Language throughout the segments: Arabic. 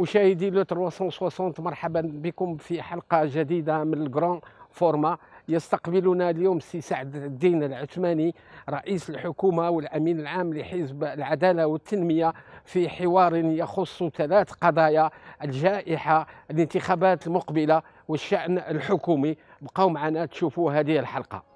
مشاهدي لو 360 مرحبا بكم في حلقه جديده من الجران فورما يستقبلنا اليوم سي سعد الدين العثماني رئيس الحكومه والامين العام لحزب العداله والتنميه في حوار يخص ثلاث قضايا الجائحه الانتخابات المقبله والشان الحكومي بقوا معنا تشوفوا هذه الحلقه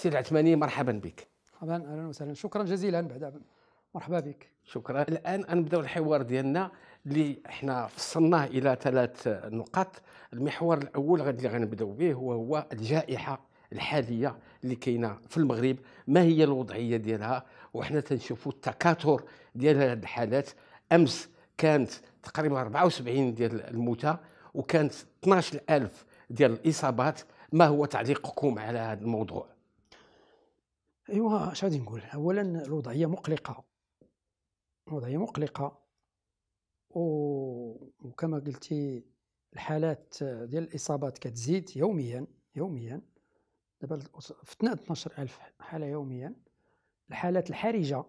سي العثماني مرحبا بك مرحبا اهلا وسهلا شكرا جزيلا بعد مرحبا بك شكرا الان نبداو الحوار ديالنا اللي احنا فصلناه الى ثلاث نقاط المحور الاول غادي غنبداو به هو هو الجائحه الحاليه اللي كاينه في المغرب ما هي الوضعيه ديالها وحنا تنشوفوا التكاثر ديال هذه الحالات امس كانت تقريبا 74 ديال الموتى وكانت 12000 ديال الاصابات ما هو تعليقكم على هذا الموضوع ايوا اش غادي نقول اولا الوضعيه مقلقه الوضعيه مقلقه وكما قلتي الحالات ديال الاصابات كتزيد يوميا يوميا دابا فتنا 12000 حاله يوميا الحالات الحرجه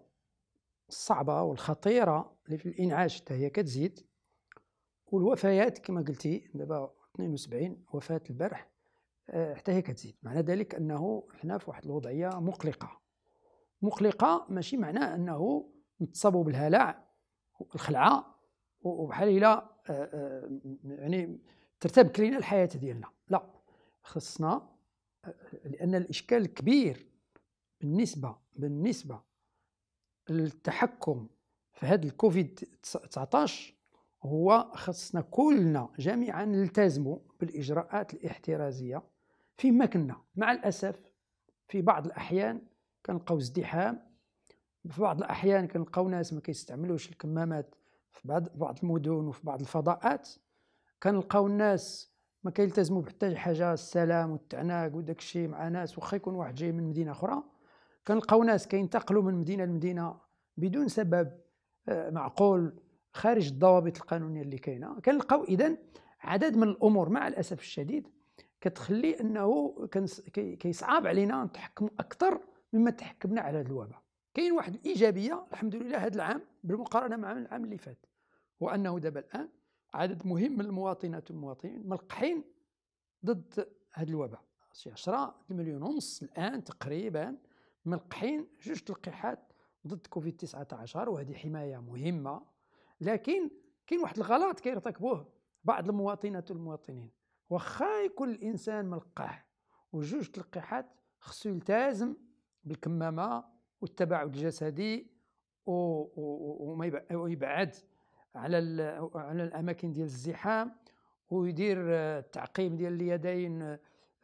الصعبه والخطيره اللي في الانعاش حتى هي كتزيد والوفيات كما قلتي دابا 72 وفاه البارح حتى هي كتزيد معنى ذلك انه حنا في واحد الوضعيه مقلقه مقلقه ماشي معناه انه نتصابوا بالهلع الخلعه وبحال الا آه، آه، يعني ترتبك لنا الحياه ديالنا لا خصنا آه، لان الاشكال الكبير بالنسبه بالنسبه للتحكم في هذا الكوفيد 19 هو خصنا كلنا جميعا نلتزموا بالاجراءات الاحترازيه فيما ما كنا مع الاسف في بعض الاحيان كنلقاو ازدحام في بعض الاحيان كنلقاو ناس ما كيستعملوش الكمامات في بعض بعض المدن وفي بعض الفضاءات كنلقاو الناس ما كيلتزموا بحتى شي حاجه السلام والتعناق وداك الشيء مع ناس واخا يكون واحد جاي من مدينه اخرى كنلقاو ناس كينتقلوا من مدينه لمدينه بدون سبب آه، معقول خارج الضوابط القانونيه اللي كاينه كنلقاو اذا عدد من الامور مع الاسف الشديد كتخلي انه كيصعب علينا نتحكموا اكثر مما تحكمنا على هذا الوباء كاين واحد الايجابيه الحمد لله هذا العام بالمقارنه مع العام اللي فات هو انه دابا الان عدد مهم من المواطنات والمواطنين ملقحين ضد هذا الوباء شي 10 مليون ونص الان تقريبا ملقحين جوج تلقيحات ضد كوفيد 19 وهذه حمايه مهمه لكن كاين واحد الغلط كيرتكبوه بعض المواطنات والمواطنين واخا يكون الانسان ملقاح وجوج تلقيحات خصو يلتزم بالكمامه والتباعد الجسدي ويبعد على على الاماكن ديال الزحام ويدير آه، التعقيم ديال اليدين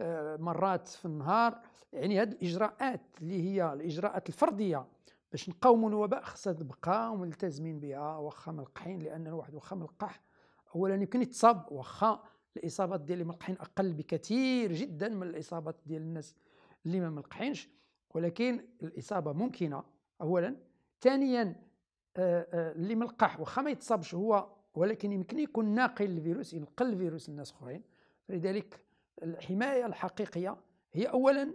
آه، مرات في النهار يعني هاد الاجراءات اللي هي الاجراءات الفرديه باش نقاوموا الوباء خصها تبقى وملتزمين بها واخا ملقحين لان الواحد واخا ملقح اولا يمكن يتصاب واخا الاصابات ديال اللي اقل بكثير جدا من الاصابات ديال الناس اللي ما ملقحينش ولكن الاصابه ممكنه اولا ثانيا آه، آه، اللي ملقح واخا ما يتصابش هو ولكن يمكن يكون ناقل الفيروس ينقل الفيروس للناس اخرين فلذلك الحمايه الحقيقيه هي اولا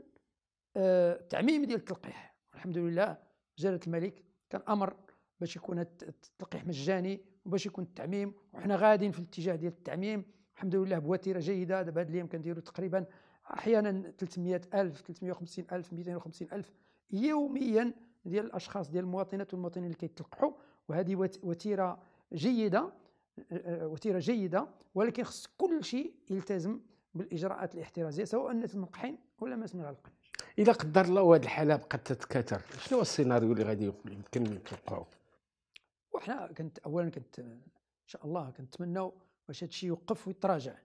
آه، تعميم ديال التلقيح الحمد لله جلاله الملك كان امر باش يكون التلقيح مجاني وباش يكون التعميم وحنا غاديين في الاتجاه ديال التعميم الحمد لله بوتيره جيده دابا هاد الايام كنديروا تقريبا احيانا 300 الف 350 الف 250 الف يوميا ديال الاشخاص ديال المواطنات والمواطنين اللي كيتلقحوا وهذه وتيره جيده آه، وتيره جيده ولكن خص كل شيء يلتزم بالاجراءات الاحترازيه سواء الناس الملقحين ولا الناس المغلقين اذا قدر الله وهذه الحاله بقات تتكاثر شنو هو السيناريو اللي غادي يمكن نتوقعوا وحنا كنت اولا كنت ان شاء الله كنتمناو واش هادشي يوقف ويتراجع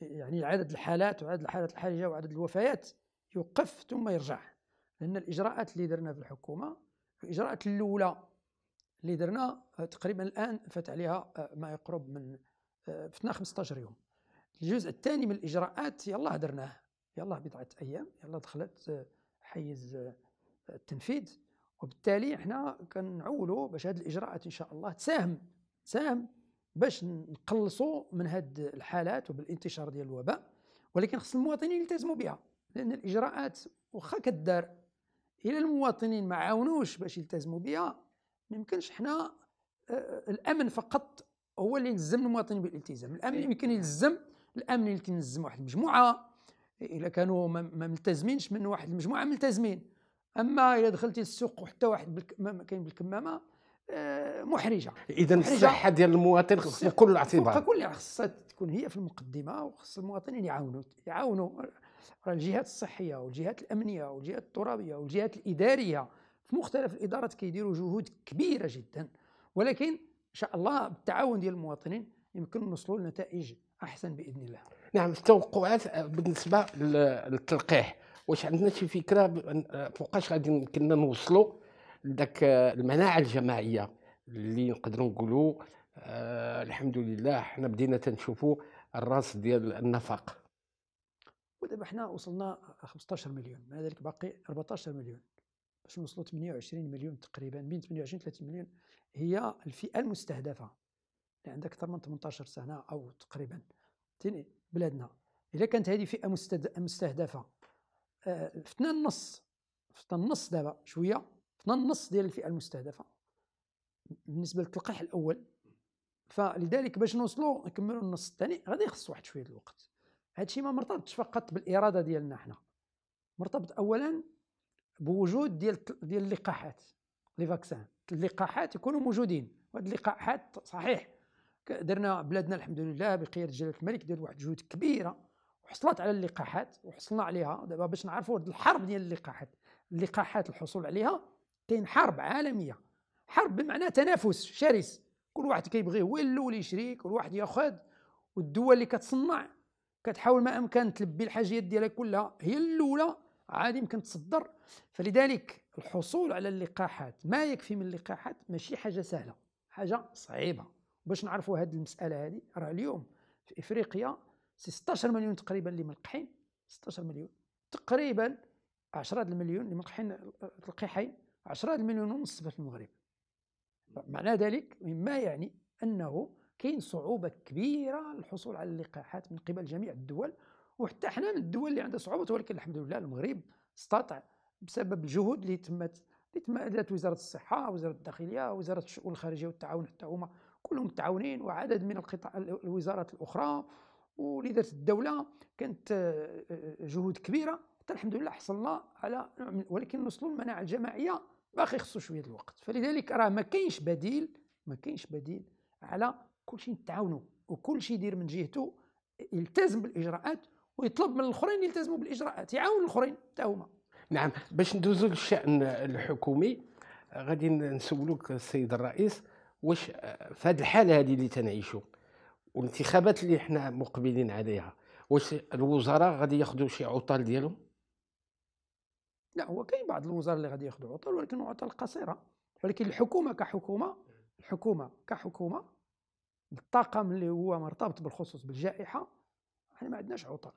يعني عدد الحالات وعدد الحالات الحرجه وعدد الوفيات يوقف ثم يرجع لان الاجراءات اللي درنا في الحكومه الاجراءات الاولى اللي درنا آه، تقريبا الان فات عليها آه، ما يقرب من فتنا آه، 15 يوم الجزء الثاني من الاجراءات يلاه درناه يلاه بضعه ايام يلاه دخلت حيز التنفيذ وبالتالي احنا كنعولوا باش هذه الاجراءات ان شاء الله تساهم تساهم باش نقلصوا من هاد الحالات وبالانتشار ديال الوباء ولكن خص المواطنين يلتزموا بها لان الاجراءات واخا كدار الى المواطنين ما عاونوش باش يلتزموا بها ما يمكنش حنا آه، الامن فقط هو اللي يلزم المواطنين بالالتزام الامن يمكن يلزم الامن اللي يلزم واحد المجموعه الا كانوا ما ملتزمينش من واحد المجموعه ملتزمين اما الا دخلتي السوق وحتى واحد ما كاين بالكمامه آه، محرجه اذا الصحه ديال المواطن خص كل الاعتبار خصها كل يعني خصها تكون هي في المقدمه وخص المواطنين يعني يعاونوا يعاونوا الجهات الصحيه والجهات الامنيه والجهات الترابيه والجهات الاداريه في مختلف الادارات كيديروا جهود كبيره جدا ولكن ان شاء الله بالتعاون ديال المواطنين يمكن نوصلوا لنتائج احسن باذن الله نعم التوقعات بالنسبه للتلقيح واش عندنا شي فكره فوقاش غادي يمكننا نوصلوا ذاك المناعه الجماعيه اللي نقدروا نقولوا آه الحمد لله حنا بدينا تنشوفوا الراس ديال النفق ودابا حنا وصلنا 15 مليون مع ذلك باقي 14 مليون باش نوصلوا 28 مليون تقريبا بين 28 30 مليون هي الفئه المستهدفه اللي يعني عندها اكثر من 18 سنه او تقريبا بلادنا اذا كانت هذه فئه مستهدفه آه فتنا النص فتنا النص دابا شويه النص ديال الفئه المستهدفه بالنسبه للتلقيح الاول فلذلك باش نوصلوا نكملوا النص الثاني غادي يخص واحد شويه الوقت هادشي ما مرتبطش فقط بالاراده ديالنا حنا مرتبط اولا بوجود ديال ديال اللقاحات لي فاكسان اللقاحات يكونوا موجودين وهاد اللقاحات صحيح درنا بلادنا الحمد لله بقياده جلاله الملك دار واحد جهود كبيره وحصلت على اللقاحات وحصلنا عليها دابا باش نعرفوا الحرب ديال اللقاحات اللقاحات الحصول عليها كاين حرب عالميه حرب بمعنى تنافس شرس كل واحد كيبغي هو الاول يشري كل واحد ياخذ والدول اللي كتصنع كتحاول ما امكن تلبي الحاجيات ديالها كلها هي الاولى عاد يمكن تصدر فلذلك الحصول على اللقاحات ما يكفي من اللقاحات ماشي حاجه سهله حاجه صعيبه باش نعرفوا هذه المساله هذه راه اليوم في افريقيا 16 مليون تقريبا اللي ملقحين 16 مليون تقريبا 10 المليون اللي ملقحين اللقيحين آه، آه، 10 مليون ونص في المغرب معنى ذلك مما يعني انه كاين صعوبه كبيره للحصول على اللقاحات من قبل جميع الدول وحتى حنا من الدول اللي عندها صعوبه ولكن الحمد لله المغرب استطاع بسبب الجهود اللي تمت اللي تمت وزاره الصحه وزاره الداخليه وزاره الشؤون الخارجيه والتعاون حتى هما كلهم متعاونين وعدد من القطاع الوزارات الاخرى ولذات الدوله كانت آه، آه، آه، جهود كبيره حتى الحمد لله حصلنا على ولكن نوصلوا المناعه الجماعيه باقي خصو شويه الوقت فلذلك راه ما كاينش بديل ما كاينش بديل على كلشي نتعاونوا وكلشي يدير من جهته يلتزم بالاجراءات ويطلب من الاخرين يلتزموا بالاجراءات يعاون الاخرين حتى هما نعم باش ندوزو للشان الحكومي غادي نسولوك السيد الرئيس واش في هذه الحاله هذه اللي تنعيشوا والانتخابات اللي حنا مقبلين عليها واش الوزراء غادي ياخذوا شي عطل ديالهم لا هو كاين بعض الوزراء اللي غادي ياخذوا عطل ولكن عطل قصيره ولكن الحكومه كحكومه الحكومه كحكومه الطاقم اللي هو مرتبط بالخصوص بالجائحه احنا يعني ما عندناش عطل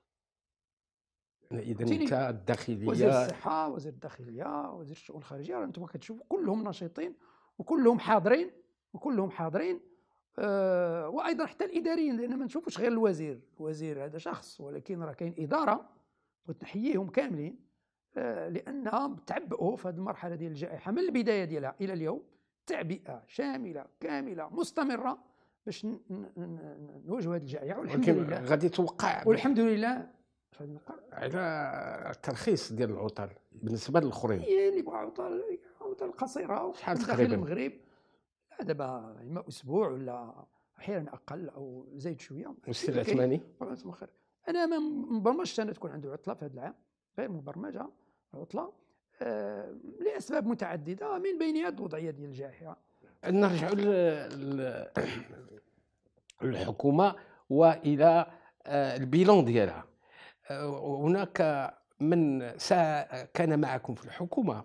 اذا الداخليه وزير الصحه وزير الداخليه وزير الشؤون الخارجيه يعني انتم كتشوفوا كلهم نشيطين وكلهم حاضرين وكلهم حاضرين أه وايضا حتى الاداريين لان ما نشوفوش غير الوزير الوزير هذا شخص ولكن راه كاين اداره وتحييهم كاملين لانها تعبئوا في هذه المرحله ديال الجائحه من البدايه ديالها الى اليوم تعبئه شامله كامله مستمره باش نواجهوا هذه الجائحه والحمد لله غادي توقع والحمد لله على الترخيص ديال العطل بالنسبه للاخرين اللي بغى عطل عطل قصيره شحال تقريبا المغرب دابا اما اسبوع ولا احيانا اقل او زايد شويه وسير عثماني انا ما مبرمجتش انا تكون عنده عطله في هذا العام غير مبرمجه عطله آه، لاسباب متعدده من بينها الوضعيه ديال الجائحه نرجع للحكومه والى آه، البيلون ديالها آه، هناك من كان معكم في الحكومه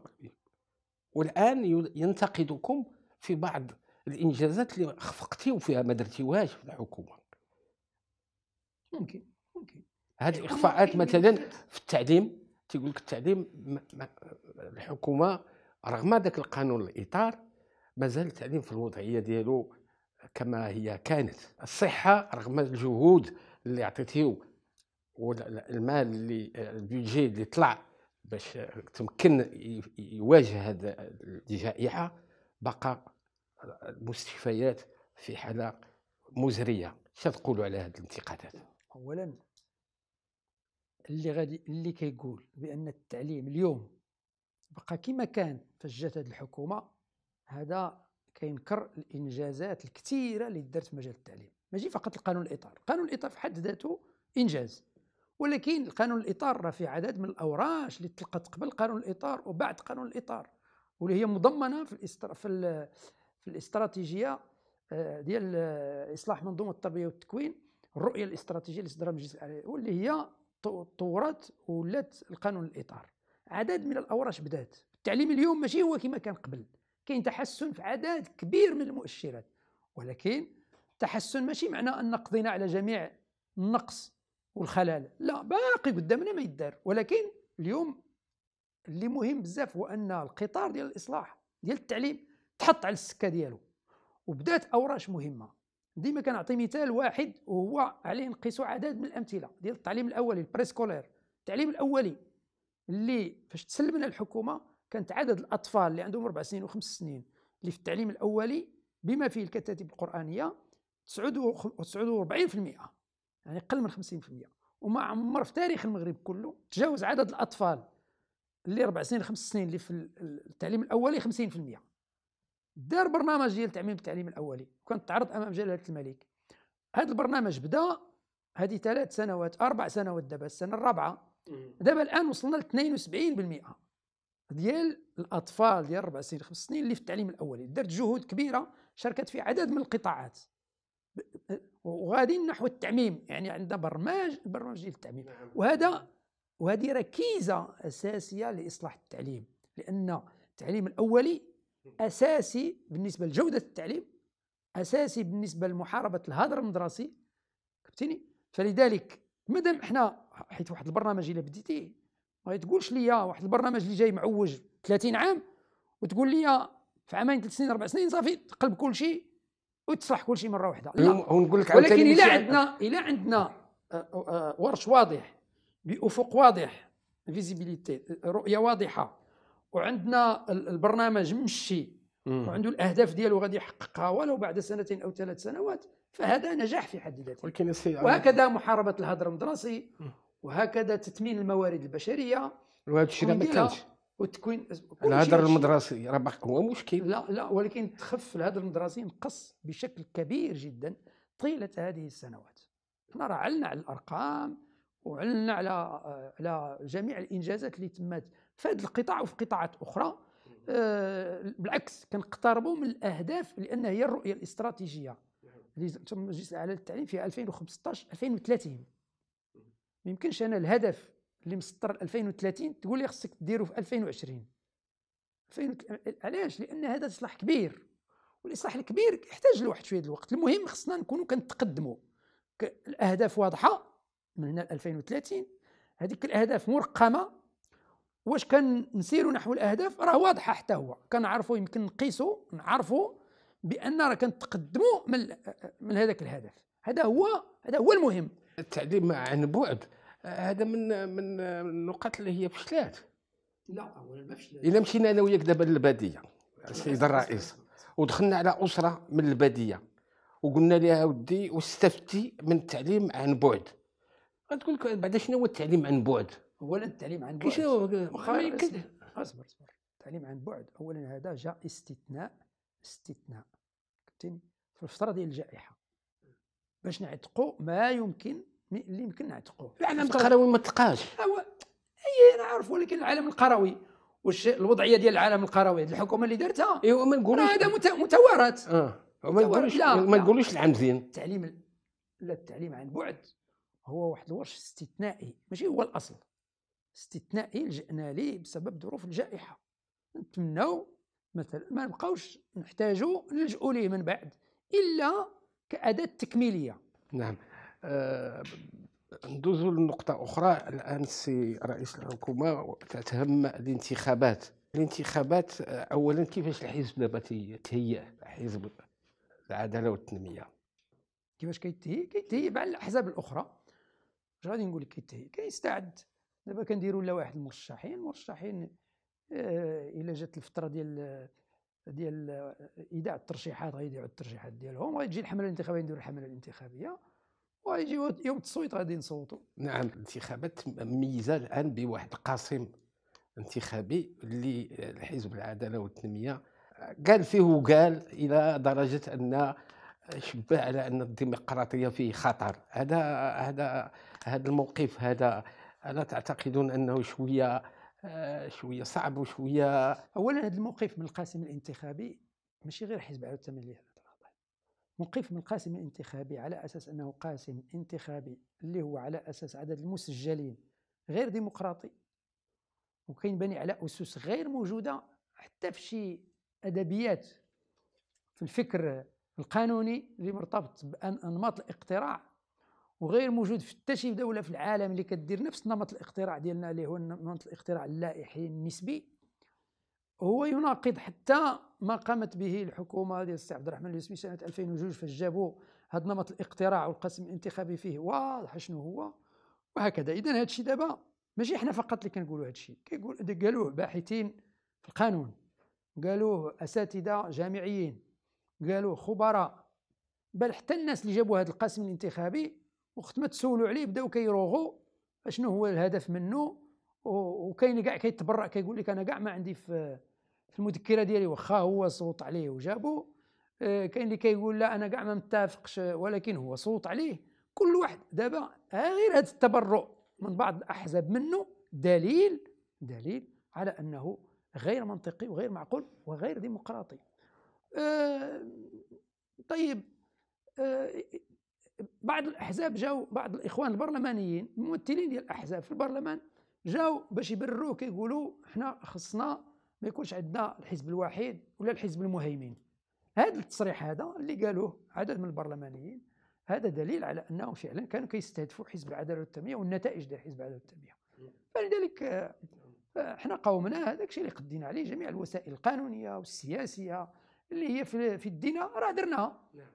والان ينتقدكم في بعض الانجازات اللي خفقتيو فيها ما درتيوهاش في الحكومه ممكن ممكن هذه إيه، الاخفاءات مثلا في التعليم تيقول لك التعليم الحكومه رغم ذاك القانون الاطار مازال التعليم في الوضعيه ديالو كما هي كانت الصحه رغم الجهود اللي عطيتيو والمال اللي البيجي اللي طلع باش تمكن يواجه هذا الجائحه بقى المستشفيات في حاله مزريه شنو تقولوا على هذه الانتقادات اولا اللي غادي اللي كيقول بان التعليم اليوم بقى كما كان فاش جات هذه الحكومه هذا كينكر الانجازات الكثيره اللي دارت في مجال التعليم ماشي فقط القانون الاطار قانون الاطار في حد ذاته انجاز ولكن القانون الاطار راه في عدد من الاوراش اللي تلقت قبل قانون الاطار وبعد قانون الاطار واللي هي مضمنه في الاستر... في, ال... في الاستراتيجيه آه، ديال آه، اصلاح منظومه التربيه والتكوين الرؤيه الاستراتيجيه اللي صدر المجلس واللي هي طورت ولات القانون الاطار عدد من الاوراش بدات التعليم اليوم ماشي هو كما كان قبل كاين تحسن في عدد كبير من المؤشرات ولكن تحسن ماشي معنى ان قضينا على جميع النقص والخلل لا باقي قدامنا ما يدار ولكن اليوم اللي مهم بزاف هو ان القطار ديال الاصلاح ديال التعليم تحط على السكه ديالو وبدات اوراش مهمه ديما كنعطي مثال واحد وهو عليه نقيسوا عدد من الامثله ديال التعليم الاولي البريسكولير التعليم الاولي اللي فاش تسلمنا الحكومه كانت عدد الاطفال اللي عندهم اربع سنين وخمس سنين اللي في التعليم الاولي بما فيه الكتاتيب القرانيه 49% يعني قل من 50% وما عمر في تاريخ المغرب كله تجاوز عدد الاطفال اللي اربع سنين خمس سنين اللي في التعليم الاولي 50% دار برنامج ديال تعميم التعليم الاولي وكان تعرض امام جلاله الملك هذا البرنامج بدا هذه ثلاث سنوات اربع سنوات دابا السنه الرابعه دابا الان وصلنا ل 72% ديال الاطفال ديال اربع سنين خمس سنين اللي في التعليم الاولي دارت جهود كبيره شاركت في عدد من القطاعات وغاديين نحو التعميم يعني عندنا برنامج برنامج ديال التعميم نعم. وهذا وهذه ركيزه اساسيه لاصلاح التعليم لان التعليم الاولي اساسي بالنسبه لجوده التعليم اساسي بالنسبه لمحاربه الهدر المدرسي فهمتيني فلذلك مادام احنا حيت واحد البرنامج الا بديتيه ما تقولش لي واحد البرنامج اللي جاي معوج 30 عام وتقول لي في عامين ثلاث سنين اربع سنين صافي تقلب كل شيء وتصلح كل شيء مره واحده لا ونقول لك ولكن الا عندنا الا عندنا آه، آه، آه، ورش واضح بافق واضح فيزيبيليتي رؤيه واضحه وعندنا البرنامج مشي وعنده الاهداف ديالو غادي يحققها ولو بعد سنتين او ثلاث سنوات فهذا نجاح في حد ذاته ولكن وهكذا محاربه الهدر المدرسي وهكذا تثمين الموارد البشريه وهذا الشيء ما كانش والتكوين الهدر المدرسي راه هو مشكل لا لا ولكن تخف الهدر المدرسي نقص بشكل كبير جدا طيله هذه السنوات حنا راه علنا على الارقام وعلنا على آه، على جميع الانجازات اللي تمت في هذا القطاع وفي قطاعات اخرى آه، بالعكس كنقتربوا من الاهداف لان هي الرؤيه الاستراتيجيه اللي تم مجلس الاعلى للتعليم في 2015 2030 ما يمكنش انا الهدف اللي مسطر 2030 تقول لي خصك ديرو في 2020 آه، علاش لان هذا اصلاح كبير والاصلاح الكبير يحتاج لواحد شويه الوقت المهم خصنا نكونوا كنتقدموا الاهداف واضحه من هنا 2030 هذيك الاهداف مرقمه واش كان نسيروا نحو الاهداف راه واضحه حتى هو كنعرفوا يمكن نقيسوا نعرفوا بان راه كنتقدموا من من هذاك الهدف هذا هو هذا هو المهم التعليم عن بعد هذا من من النقاط اللي هي فشلات لا اولا ما فشلات الا مشينا انا وياك دابا للباديه السيد الرئيس ودخلنا على اسره من الباديه وقلنا لها ودي واستفدتي من التعليم عن بعد غتقول لك بعدا شنو هو التعليم عن بعد اولا التعليم عن بعد ما اصبر اصبر التعليم عن بعد اولا هذا جاء استثناء استثناء فهمتني في الفتره ديال الجائحه باش نعتقوا ما يمكن اللي يمكن نعتقوه العالم القروي ما تلقاش اي انا عارف ولكن العالم القروي واش الوضعيه ديال العالم القروي الحكومه اللي دارتها ايوا ما نقولوش هذا متوارث اه وما نقولوش ما نقولوش العمدين التعليم لا التعليم عن بعد هو واحد الورش استثنائي ماشي هو الاصل استثنائي لجأنا ليه بسبب ظروف الجائحه نتمناو مثلا ما نبقاوش نحتاجوا نلجؤوا ليه من بعد الا كاداه تكميليه نعم أه ندوزوا لنقطة أخرى الآن سي رئيس الحكومة تتهم الانتخابات الانتخابات آه، أولا كيفاش الحزب دابا تهيئ حزب العدالة والتنمية كيفاش كيتهيئ كيتهيئ مع الأحزاب الأخرى اش غادي نقول لك كيتهيئ كيستعد دابا كنديروا لا المرشحين المرشحين مرشحين آه، الا جات الفتره ديال ديال ايداع الترشيحات غيديروا الترشيحات ديالهم غيجي الحمله الانتخابيه نديروا الحمله الانتخابيه وغيجي يوم التصويت غادي نصوتوا نعم الانتخابات مميزه الان بواحد القاسم انتخابي اللي الحزب العداله والتنميه قال فيه وقال الى درجه ان شبه على ان الديمقراطيه فيه خطر هذا هذا هذا الموقف هذا الا تعتقدون انه شويه آه، شويه صعب وشويه اولا هذا الموقف من القاسم الانتخابي ماشي غير حزب عدد 8 موقف من القاسم الانتخابي على اساس انه قاسم انتخابي اللي هو على اساس عدد المسجلين غير ديمقراطي بني على اسس غير موجوده حتى في شي ادبيات في الفكر القانوني اللي مرتبط بان انماط الاقتراع وغير موجود في حتى شي دوله في العالم اللي كدير نفس نمط الاختراع ديالنا اللي هو نمط الاختراع اللائحي النسبي هو يناقض حتى ما قامت به الحكومه ديال السي عبد الرحمن اليوسفي سنه 2002 فاش جابوا هذا نمط الاقتراع والقسم الانتخابي فيه واضح شنو هو وهكذا اذا هذا الشيء دابا ماشي حنا فقط اللي كنقولوا هذا الشيء كيقول قالوه باحثين في القانون قالوه اساتذه جامعيين قالوه خبراء بل حتى الناس اللي جابوا هذا القسم الانتخابي وقت ما تسولوا عليه بداو كيروغوا اشنو هو الهدف منه وكاين كاع كيتبرع كيقول لك انا كاع ما عندي في في المذكره ديالي واخا هو صوت عليه وجابو آه، كاين اللي كيقول لا انا كاع ما متفقش ولكن هو صوت عليه كل واحد دابا آه، غير هذا التبرع من بعض الاحزاب منه دليل دليل على انه غير منطقي وغير معقول وغير ديمقراطي أه طيب آه، بعض الاحزاب جاو بعض الاخوان البرلمانيين الممثلين ديال الاحزاب في البرلمان جاو باش يبرروا كيقولوا حنا خصنا ما يكونش عندنا الحزب الوحيد ولا الحزب المهيمن هذا التصريح هذا اللي قالوه عدد من البرلمانيين هذا دليل على انهم فعلا كانوا كيستهدفوا حزب العداله والتنميه والنتائج ديال حزب العداله والتنميه فلذلك آه، حنا قاومنا هذاك الشيء اللي قدينا عليه جميع الوسائل القانونيه والسياسيه اللي هي في الدين راه درناها نعم.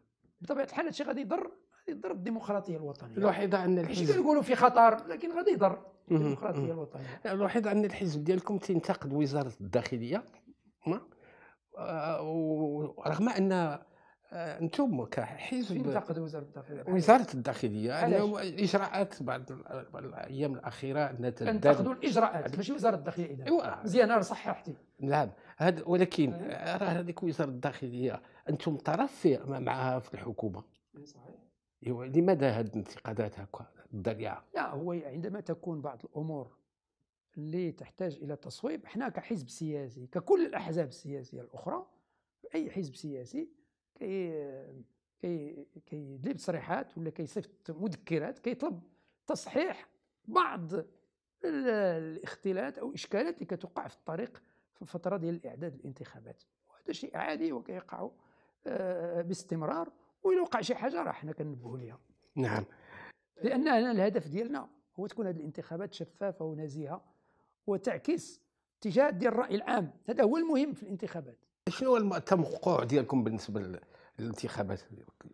بطبيعه الحال هادشي غادي يضر غادي يضر الديمقراطيه الوطنيه الوحيد ان الحزب كنقولوا في خطر لكن غادي يضر الديمقراطيه الوطنيه الوحيد ان الحزب ديالكم تنتقد وزاره الداخليه آه، رغم ان آه، انتم كحزب وزاره الداخليه وزاره الداخليه يعني انه الاجراءات بعد الايام الاخيره نتندم انتقدوا الاجراءات ماشي وزاره الداخليه اذا مزيان انا صححتي نعم هاد ولكن آه. راه هذيك وزاره الداخليه انتم طرف معها في الحكومه صحيح لماذا هذه الانتقادات هكا الذريعه؟ لا هو عندما تكون بعض الامور اللي تحتاج الى تصويب احنا كحزب سياسي ككل الاحزاب السياسيه الاخرى اي حزب سياسي كي كي كيدير تصريحات ولا كيصيفط مذكرات كيطلب تصحيح بعض الاختلالات او الاشكالات اللي كتوقع في الطريق في الفتره ديال الاعداد الانتخابات وهذا شيء عادي وكيقع آه، باستمرار وإلا وقع شي حاجه راه حنا كنبهوا ليها نعم لان هنا الهدف ديالنا هو تكون هذه الانتخابات شفافه ونزيهه وتعكس اتجاهات ديال الراي العام هذا هو المهم في الانتخابات شنو هو التوقع ديالكم بالنسبه للانتخابات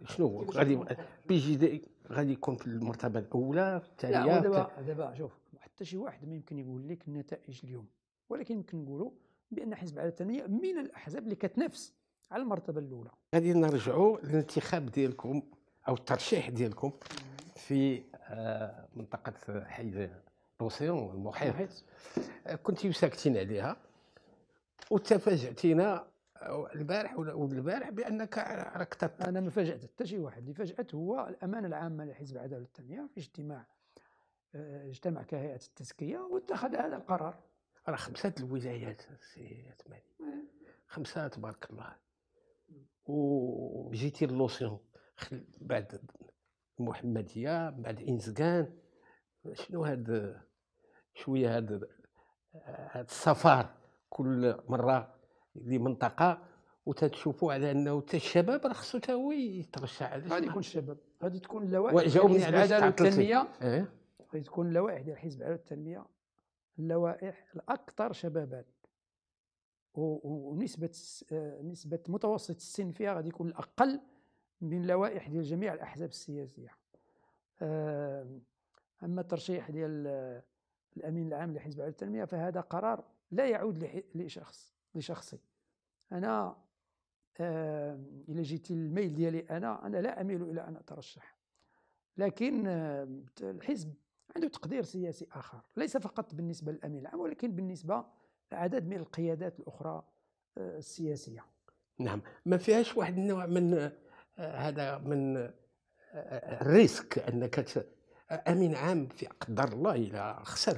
شنو غادي بي جي دي غادي يكون في المرتبه الاولى الثانيه دابا دابا شوف حتى شي واحد ما يمكن يقول لك النتائج اليوم ولكن يمكن نقولوا بان حزب على التنميه من الاحزاب اللي كتنافس على المرتبه الاولى غادي نرجعوا للانتخاب ديالكم او الترشيح ديالكم في آه، منطقه حي بوسيون المحيط آه، كنت ساكتين عليها وتفاجاتينا البارح والبارح بانك راك انا ما فاجات حتى شي واحد اللي فاجات هو الامانه العامه لحزب العداله والتنميه في اجتماع آه، اجتمع كهيئه التزكيه واتخذ هذا القرار راه خمسه الولايات سي عثماني إيه. خمسه تبارك الله وجيتي للوسيون بعد المحمديه بعد انزكان شنو هاد شويه هاد آه، هاد السفر كل مره لمنطقه وتتشوفوا على انه حتى الشباب راه خصو حتى هو يترشح علاش غادي يكون الشباب غادي تكون اللوائح جاوبني على العداله والتنميه إيه. غادي تكون اللوائح ديال حزب العداله والتنميه اللوائح الاكثر شبابا ونسبه آه، نسبه متوسط السن فيها غادي يكون الاقل من اللوائح ديال جميع الاحزاب السياسيه آه، اما الترشيح ديال آه، الامين العام لحزب العداله والتنميه فهذا قرار لا يعود لشخص لشخصي انا الى جيتي الميل ديالي انا انا لا اميل الى ان اترشح لكن الحزب عنده تقدير سياسي اخر ليس فقط بالنسبه للامين العام ولكن بالنسبه لعدد من القيادات الاخرى آه، السياسيه نعم ما فيهاش واحد النوع من آه، هذا من آه، الريسك انك امين عام في قدر الله الى خسر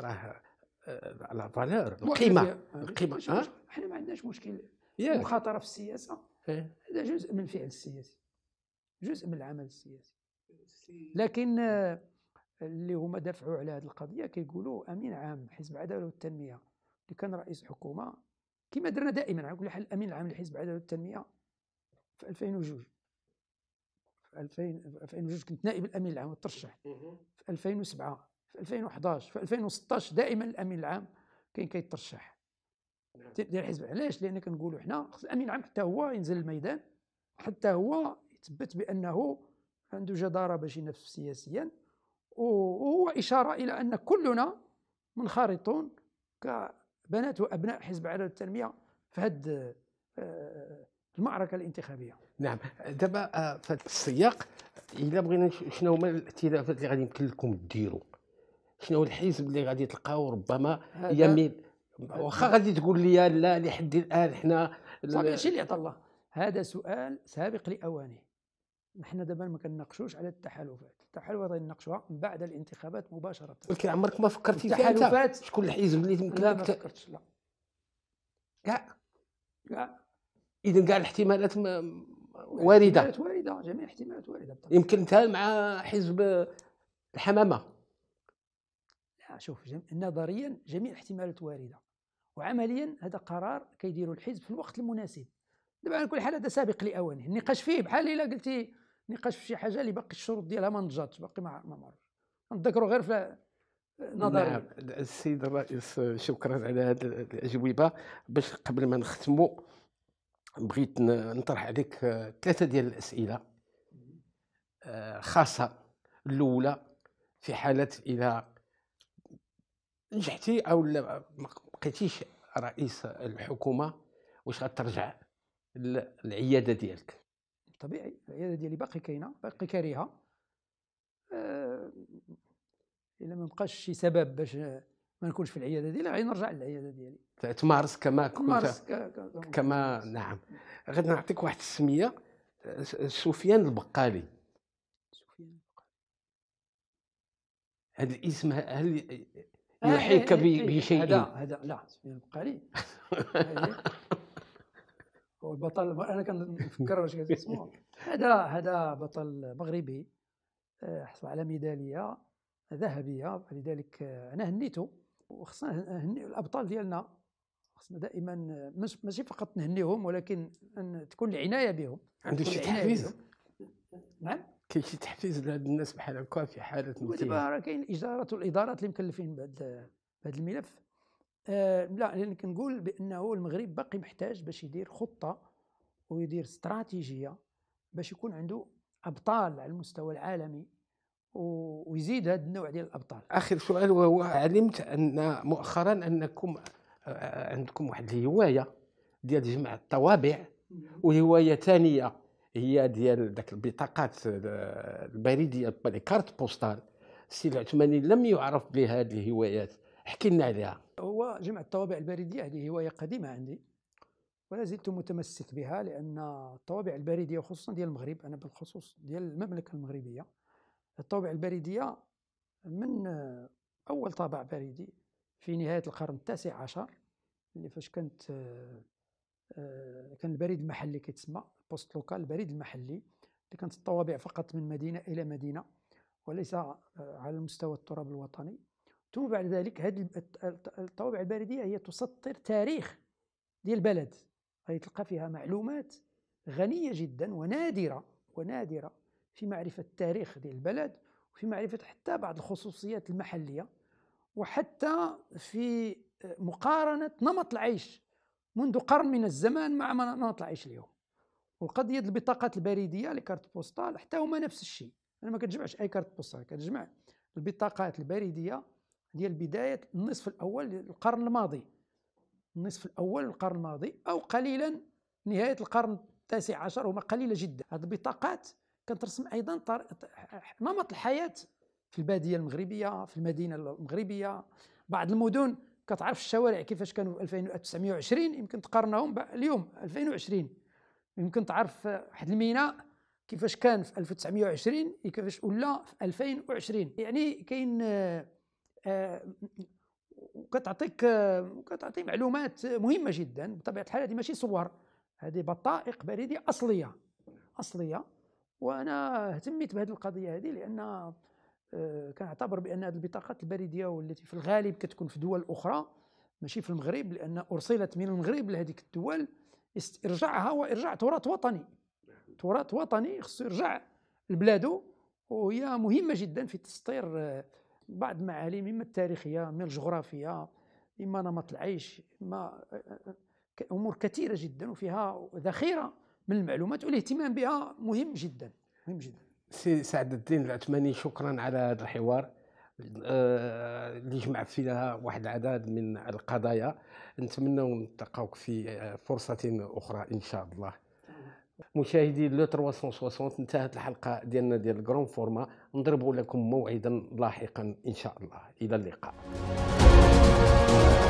راه آه، لا فالور القيمه القيمه احنا ما عندناش مشكل المخاطره في السياسه إيه. هذا جزء من الفعل السياسي جزء من العمل السياسي لكن آه، اللي هما دافعوا على هذه القضيه كيقولوا امين عام حزب العداله والتنميه اللي كان رئيس حكومه كما درنا دائما على كل حال الامين العام لحزب العداله والتنميه في 2002 في 2000 في 2002 كنت نائب الامين العام وترشح في 2007 في 2011 في 2016 دائما الامين العام كان كيترشح نعم. ديال الحزب علاش لان كنقولوا حنا خص الامين العام حتى هو ينزل الميدان حتى هو يثبت بانه عنده جداره باش ينافس سياسيا وهو اشاره الى ان كلنا منخرطون كبنات وابناء حزب عداله التنميه في هذه آه، المعركه الانتخابيه نعم دابا آه، في هذا السياق الا بغينا شنو هما الائتلافات اللي غادي يمكن لكم ديروا شنو الحزب اللي غادي تلقاو ربما يميل واخا غادي تقول لي لا لحد الان حنا صافي ماشي اللي عطى الله هذا سؤال سابق لاوانه نحن دابا ما كنناقشوش على التحالفات التحالفات نناقشوها بعد الانتخابات مباشره ولكن عمرك ما فكرتي فيها التحالفات شكون الحزب اللي يمكن لا ما فكرتش لا كاع كاع اذا كاع الاحتمالات وارده احتمالات وارده جميع الاحتمالات وارده يمكن انت مع حزب الحمامه شوف جم... نظريا جميع الاحتمالات وارده وعمليا هذا قرار كيديروا الحزب في الوقت المناسب دابا على كل حال هذا سابق لاوانه النقاش فيه بحال الا قلتي نقاش في شي حاجه اللي باقي الشروط ديالها ما نجاتش باقي ما معروف نتذكروا غير في نظريا نعم السيد الرئيس شكرا على هذه الاجوبه باش قبل ما نختموا بغيت نطرح عليك ثلاثه ديال الاسئله آه، خاصه الاولى في حاله الى نجحتي او ما بقيتيش رئيس الحكومه واش غترجع للعياده ديالك طبيعي العياده ديالي باقي كاينه باقي كاريها أه الا ما بقاش شي سبب باش ما نكونش في العياده ديالي غادي نرجع للعياده ديالي تمارس كما كنت كما نعم غادي نعطيك واحد السميه سفيان البقالي سفيان البقالي هذا الاسم هل يحيك بشيء هذا هذا لا يبقى لي هو البطل انا كنفكر واش اسمه هذا هذا بطل مغربي آه، حصل على ميداليه ذهبيه لذلك آه، انا هنيته وخصنا هني الابطال ديالنا خصنا دائما آه، ماشي فقط نهنيهم ولكن ان تكون العنايه بهم عنده شي تحفيز نعم كاين شي تحفيز لهاد الناس بحال هكا في حاله دابا راه كاين اجاره الادارات اللي مكلفين بهذا بهذا الملف آه لا لان كنقول بانه المغرب باقي محتاج باش يدير خطه ويدير استراتيجيه باش يكون عنده ابطال على المستوى العالمي ويزيد هذا النوع ديال الابطال اخر سؤال وهو علمت ان مؤخرا انكم آه، عندكم واحد الهوايه ديال جمع الطوابع وهوايه ثانيه هي ديال ذاك البطاقات آه، البريديه لي يعني كارت بوستال السي العثماني لم يعرف بهذه الهوايات احكي لنا عليها هو جمع الطوابع البريديه هذه هوايه قديمه عندي ولا زلت متمسك بها لان الطوابع البريديه خصوصا ديال المغرب انا بالخصوص ديال المملكه المغربيه الطوابع البريديه من آه، اول طابع بريدي في نهايه القرن التاسع عشر اللي فاش كانت آه، كان البريد المحلي كيتسمى بوست لوكال البريد المحلي اللي كانت الطوابع فقط من مدينة إلى مدينة وليس آه، على المستوى التراب الوطني ثم بعد ذلك هذه الطوابع البريدية هي تسطر تاريخ ديال البلد غادي تلقى فيها معلومات غنية جدا ونادرة ونادرة في معرفة التاريخ ديال البلد وفي معرفة حتى بعض الخصوصيات المحلية وحتى في آه، مقارنة نمط العيش منذ قرن من الزمان مع نمط العيش اليوم والقضيه البطاقات البريديه لي كارت بوستال حتى هما نفس الشيء انا ما كتجمعش اي كارت بوستال كتجمع البطاقات البريديه ديال بدايه النصف الاول القرن الماضي النصف الاول القرن الماضي او قليلا نهايه القرن التاسع عشر هما قليله جدا هذه البطاقات كترسم ايضا نمط الحياه في الباديه المغربيه في المدينه المغربيه بعض المدن كتعرف الشوارع كيفاش كانوا في 1920 يمكن تقارنهم اليوم 2020 يمكن تعرف واحد الميناء كيفاش كان في 1920 كيفاش ولا في 2020 يعني كاين آه، آه، كتعطيك آه، كتعطي معلومات مهمه جدا بطبيعه الحال هذه ماشي صور هذه بطائق بريديه اصليه اصليه وانا اهتميت بهذه القضيه هذه لان كنعتبر بان هذه البطاقات البريديه والتي في الغالب كتكون في دول اخرى ماشي في المغرب لان ارسلت من المغرب لهذيك الدول ارجعها هو ارجاع تراث وطني تراث وطني خصو يرجع لبلادو وهي مهمه جدا في تسطير بعض المعالم اما التاريخيه اما الجغرافيه اما نمط العيش اما امور كثيره جدا وفيها ذخيره من المعلومات والاهتمام بها مهم جدا مهم جدا سي سعد الدين العثماني شكرا على هذا الحوار اللي آه، جمع فيها واحد العدد من القضايا نتمنى نلتقاوك في آه، فرصة أخرى إن شاء الله مشاهدي لو 360 انتهت الحلقة ديالنا ديال الكرون فورما نضرب لكم موعدا لاحقا إن شاء الله إلى اللقاء